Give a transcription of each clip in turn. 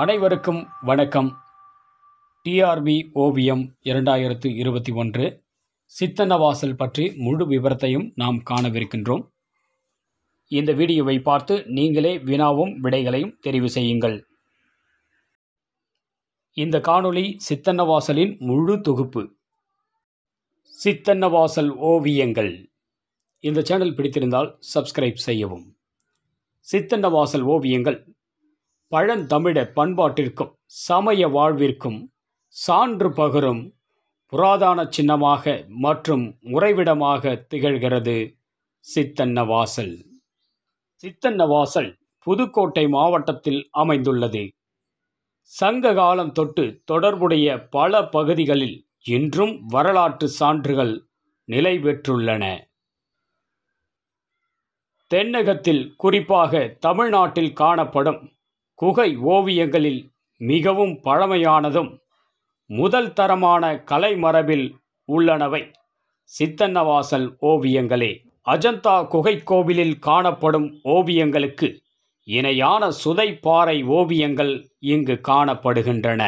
அனைவருக்கும் வணக்கம் டிஆர்பி ஓவியம் இரண்டாயிரத்து இருபத்தி ஒன்று சித்தன்னவாசல் பற்றி முழு விவரத்தையும் நாம் காணவிருக்கின்றோம் இந்த வீடியோவை பார்த்து நீங்களே வினாவும் விடைகளையும் தெரிவு செய்யுங்கள் இந்த காணொளி சித்தன்னவாசலின் முழு தொகுப்பு சித்தன்னவாசல் ஓவியங்கள் இந்த சேனல் பிடித்திருந்தால் சப்ஸ்கிரைப் செய்யவும் சித்தன்னவாசல் ஓவியங்கள் பழந்தமிழர் பண்பாட்டிற்கும் சமய வாழ்விற்கும் சான்று பகரும் புராதான சின்னமாக மற்றும் உறைவிடமாக திகழ்கிறது சித்தன்னவாசல் சித்தன்னவாசல் புதுக்கோட்டை மாவட்டத்தில் அமைந்துள்ளது சங்க காலம் தொட்டு தொடர்புடைய பல பகுதிகளில் இன்றும் வரலாற்று சான்றுகள் நிலை பெற்றுள்ளன தென்னகத்தில் குறிப்பாக தமிழ்நாட்டில் காணப்படும் குகை ஓவியங்களில் மிகவும் பழமையானதும் முதல் தரமான கலைமரபில் உள்ளனவை சித்தன்னவாசல் ஓவியங்களே அஜந்தா குகைக்கோவிலில் கோவிலில் காணப்படும் ஓவியங்களுக்கு இணையான சுதைப்பாறை ஓவியங்கள் இங்கு காணப்படுகின்றன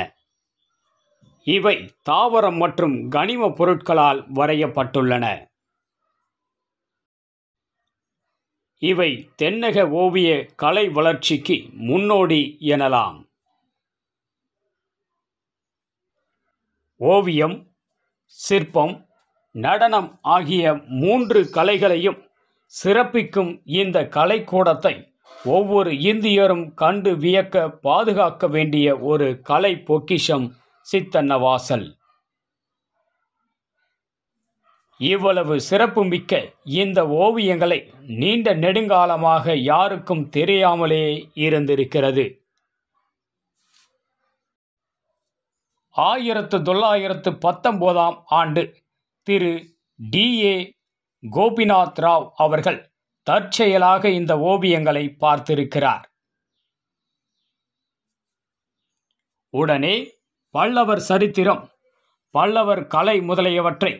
இவை தாவரம் மற்றும் கனிம பொருட்களால் வரையப்பட்டுள்ளன இவை தென்னக ஓவிய கலை வளர்ச்சிக்கு முன்னோடி எனலாம் ஓவியம் சிற்பம் நடனம் ஆகிய மூன்று கலைகளையும் சிறப்பிக்கும் இந்த கலைக்கூடத்தை ஒவ்வொரு இந்தியரும் கண்டு வியக்க பாதுகாக்க வேண்டிய ஒரு கலை பொக்கிஷம் சித்தன்னவாசல் இவ்வளவு சிறப்புமிக்க இந்த ஓவியங்களை நீண்ட நெடுங்காலமாக யாருக்கும் தெரியாமலே இருந்திருக்கிறது ஆயிரத்து தொள்ளாயிரத்து பத்தொம்போதாம் ஆண்டு திரு டி ஏ கோபிநாத் ராவ் அவர்கள் தற்செயலாக இந்த ஓவியங்களை பார்த்திருக்கிறார் உடனே பல்லவர் சரித்திரம் பல்லவர் கலை முதலியவற்றை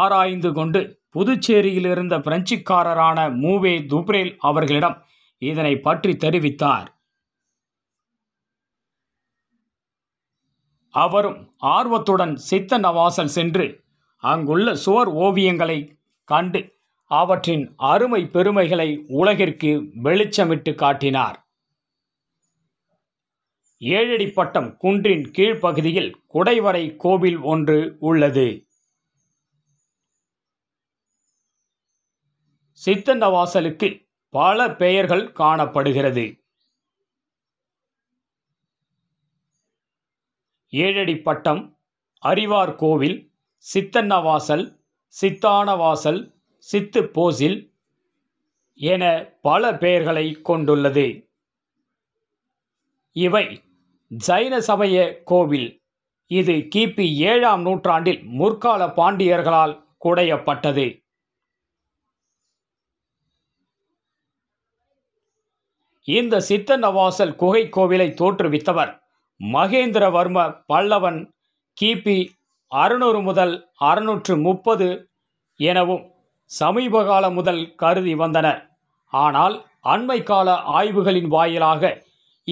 ஆராய்ந்து கொண்டு புதுச்சேரியில் இருந்த பிரெஞ்சுக்காரரான மூவே துப்ரேல் அவர்களிடம் இதனை பற்றி தெரிவித்தார் அவரும் ஆர்வத்துடன் சித்த நவாசல் சென்று அங்குள்ள சுவர் ஓவியங்களை கண்டு அவற்றின் அருமை பெருமைகளை உலகிற்கு வெளிச்சமிட்டு காட்டினார் ஏழடிப்பட்டம் குன்றின் கீழ்ப்பகுதியில் குடைவரை கோவில் ஒன்று உள்ளது சித்தன்னவாசலுக்கு பல பெயர்கள் காணப்படுகிறது ஏழடி பட்டம் அறிவார் கோவில் சித்தன்னவாசல் சித்தானவாசல் சித்து போசில் என பல பெயர்களை கொண்டுள்ளது இவை ஜைன சமய கோவில் இது கிபி ஏழாம் நூற்றாண்டில் முற்கால பாண்டியர்களால் குடையப்பட்டது இந்த சித்தன்னவாசல் குகை கோவிலை தோற்றுவித்தவர் மகேந்திரவர்ம பல்லவன் கிபி அறுநூறு முதல் அறுநூற்று முப்பது எனவும் சமீப காலம் முதல் கருதி வந்தனர் ஆனால் அண்மை கால ஆய்வுகளின் வாயிலாக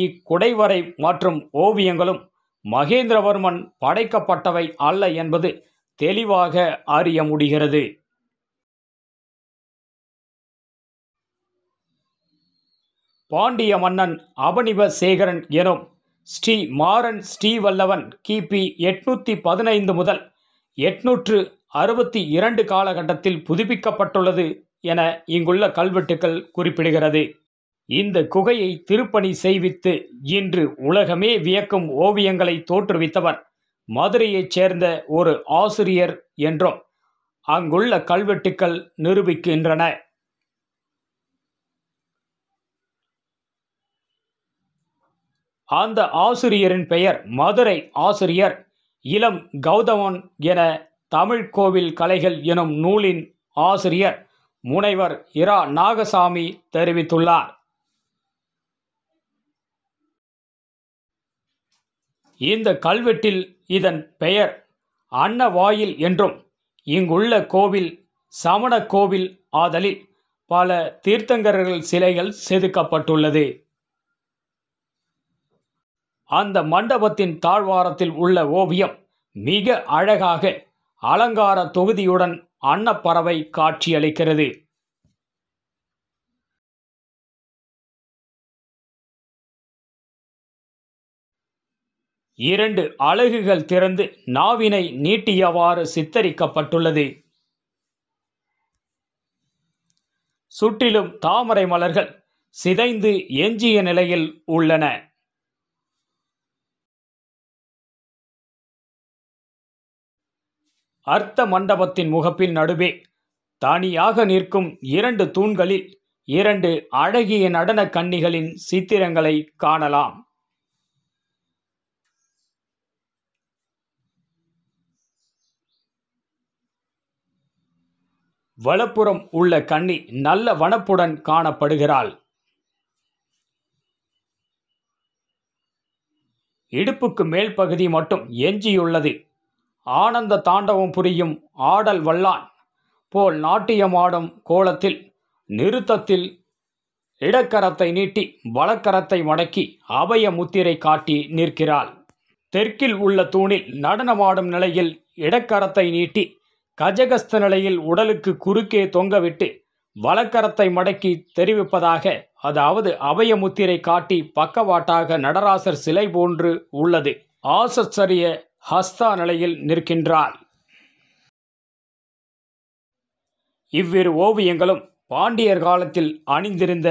இக்குடைவரை மற்றும் ஓவியங்களும் மகேந்திரவர்மன் படைக்கப்பட்டவை அல்ல என்பது தெளிவாக அறிய முடிகிறது பாண்டிய மன்னன் அபனிவசேகரன் எனும் ஸ்ரீ மாறன் ஸ்ரீவல்லவன் கிபி எட்நூற்றி பதினைந்து முதல் எட்நூற்று அறுபத்தி இரண்டு காலகட்டத்தில் புதுப்பிக்கப்பட்டுள்ளது என இங்குள்ள கல்வெட்டுக்கள் குறிப்பிடுகிறது இந்த குகையை திருப்பணி செய்வித்து இன்று உலகமே வியக்கும் ஓவியங்களை தோற்றுவித்தவர் மதுரையைச் சேர்ந்த ஒரு ஆசிரியர் என்றும் அங்குள்ள கல்வெட்டுக்கள் நிரூபிக்கின்றன அந்த ஆசிரியரின் பெயர் மதுரை ஆசிரியர் இளம் கௌதமன் என தமிழ் கோவில் கலைகள் எனும் நூலின் ஆசிரியர் முனைவர் இரா நாகசாமி தெரிவித்துள்ளார் இந்த கல்வெட்டில் இதன் பெயர் அன்னவாயில் என்றும் இங்குள்ள கோவில் சமண கோவில் ஆதலில் பல தீர்த்தங்கரர்கள் சிலைகள் செதுக்கப்பட்டுள்ளது அந்த மண்டபத்தின் தாழ்வாரத்தில் உள்ள ஓவியம் மிக அழகாக அலங்கார தொகுதியுடன் அன்னப்பறவை காட்சியளிக்கிறது இரண்டு அழகுகள் திறந்து நாவினை நீட்டியவாறு சித்தரிக்கப்பட்டுள்ளது சுற்றிலும் தாமரை மலர்கள் சிதைந்து எஞ்சிய நிலையில் உள்ளன அர்த்த மண்டபத்தின் முகப்பின் நடுவே தானியாக நிற்கும் இரண்டு தூண்களில் இரண்டு அழகிய நடன கன்னிகளின் சித்திரங்களை காணலாம் வலப்புறம் உள்ள கன்னி நல்ல வனப்புடன் காணப்படுகிறாள் இடுப்புக்கு மேல் பகுதி மட்டும் எஞ்சியுள்ளது ஆனந்த தாண்டவம் புரியும் ஆடல் வல்லான் போல் நாட்டியமாடும் கோலத்தில் நிறுத்தத்தில் இடக்கரத்தை நீட்டி வலக்கரத்தை மடக்கி அபய முத்திரை காட்டி நிற்கிறாள் தெற்கில் உள்ள தூணில் நடனமாடும் நிலையில் இடக்கரத்தை நீட்டி கஜகஸ்த நிலையில் உடலுக்கு குறுக்கே தொங்கவிட்டு வலக்கரத்தை மடக்கி தெரிவிப்பதாக அதாவது அபய முத்திரை காட்டி பக்கவாட்டாக நடராசர் சிலை போன்று உள்ளது ஆசச்சரிய ஹஸ்தா நிலையில் நிற்கின்றாள் இவ்விரு ஓவியங்களும் பாண்டியர் காலத்தில் அணிந்திருந்த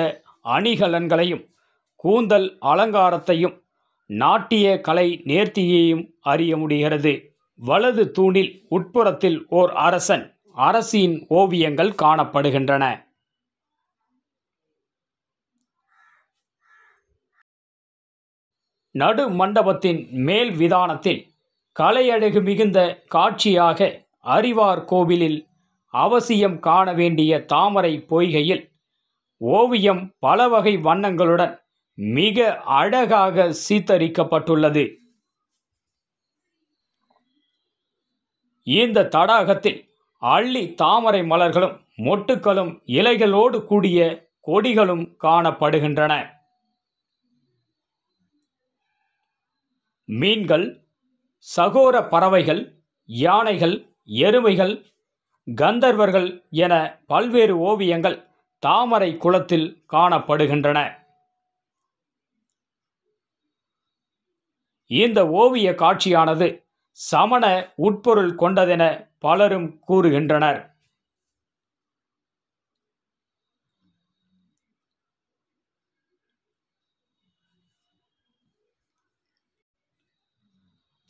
அணிகலன்களையும் கூந்தல் அலங்காரத்தையும் நாட்டிய கலை நேர்த்தியையும் அறிய முடிகிறது வலது தூணில் உட்புறத்தில் ஓர் அரசன் அரசியின் ஓவியங்கள் காணப்படுகின்றன நடு மண்டபத்தின் மேல் விதானத்தில் கலையழகு மிகுந்த காட்சியாக அறிவார் கோவிலில் அவசியம் காண வேண்டிய தாமரை பொய்கையில் ஓவியம் பல வகை வண்ணங்களுடன் மிக அழகாக சீத்தரிக்கப்பட்டுள்ளது இந்த தடாகத்தில் அள்ளி தாமரை மலர்களும் மொட்டுக்களும் இலைகளோடு கூடிய கொடிகளும் காணப்படுகின்றன மீன்கள் சகோர பறவைகள் யானைகள் எருமைகள் கந்தர்வர்கள் என பல்வேறு ஓவியங்கள் தாமரை குளத்தில் காணப்படுகின்றன இந்த ஓவிய காட்சியானது சமண உட்பொருள் கொண்டதென பலரும் கூறுகின்றனர்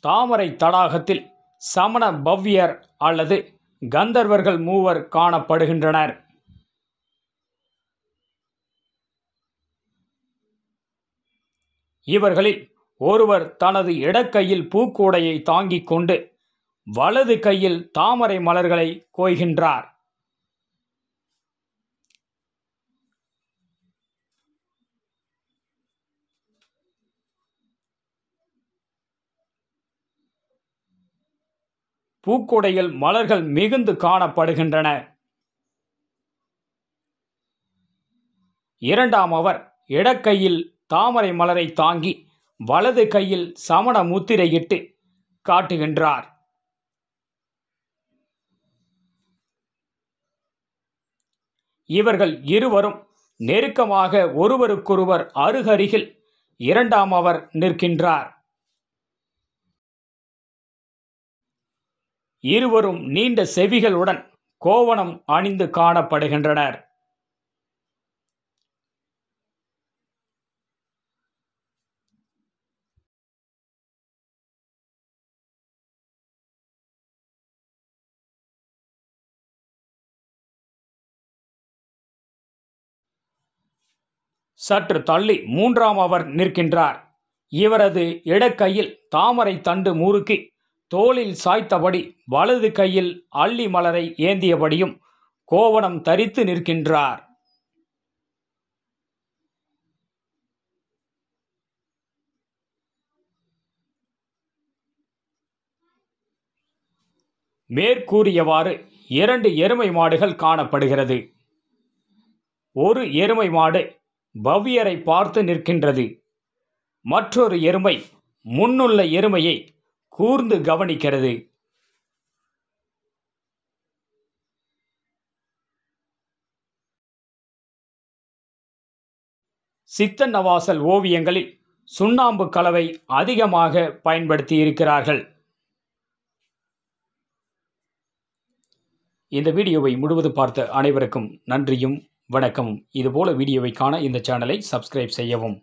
தாமரை தடாகத்தில் சமண பவ்யர் அல்லது கந்தர்வர்கள் மூவர் காணப்படுகின்றனர் இவர்களில் ஒருவர் தனது இடக்கையில் பூக்கூடையை தாங்கிக் கொண்டு வலது கையில் தாமரை மலர்களை கோய்கின்றார் பூக்கொடையில் மலர்கள் மிகுந்து காணப்படுகின்றன இரண்டாம் அவர் இடக்கையில் தாமரை மலரை தாங்கி வலது கையில் சமண முத்திரையிட்டு காட்டுகின்றார் இவர்கள் இருவரும் நெருக்கமாக ஒருவருக்கொருவர் அருகருகில் இரண்டாம் அவர் நிற்கின்றார் இருவரும் நீண்ட செவிகளுடன் கோவணம் அணிந்து காணப்படுகின்றனர் சற்று தள்ளி மூன்றாம் அவர் நிற்கின்றார் இவரது இடக்கையில் தாமரை தண்டு முறுக்கி தோளில் சாய்த்தபடி வலது கையில் அள்ளி மலரை ஏந்தியபடியும் கோவணம் தரித்து நிற்கின்றார் மேற்கூறியவாறு இரண்டு எருமை மாடுகள் காணப்படுகிறது ஒரு எருமை மாடு பவ்யரை பார்த்து நிற்கின்றது மற்றொரு எருமை முன்னுள்ள எருமையை கூர்ந்து கவனிக்கிறது சித்தன்னவாசல் ஓவியங்களில் சுண்ணாம்பு கலவை அதிகமாக பயன்படுத்தி இருக்கிறார்கள் இந்த வீடியோவை முழுவது பார்த்த அனைவருக்கும் நன்றியும் வணக்கமும் இதுபோல வீடியோவை காண இந்த சேனலை சப்ஸ்கிரைப் செய்யவும்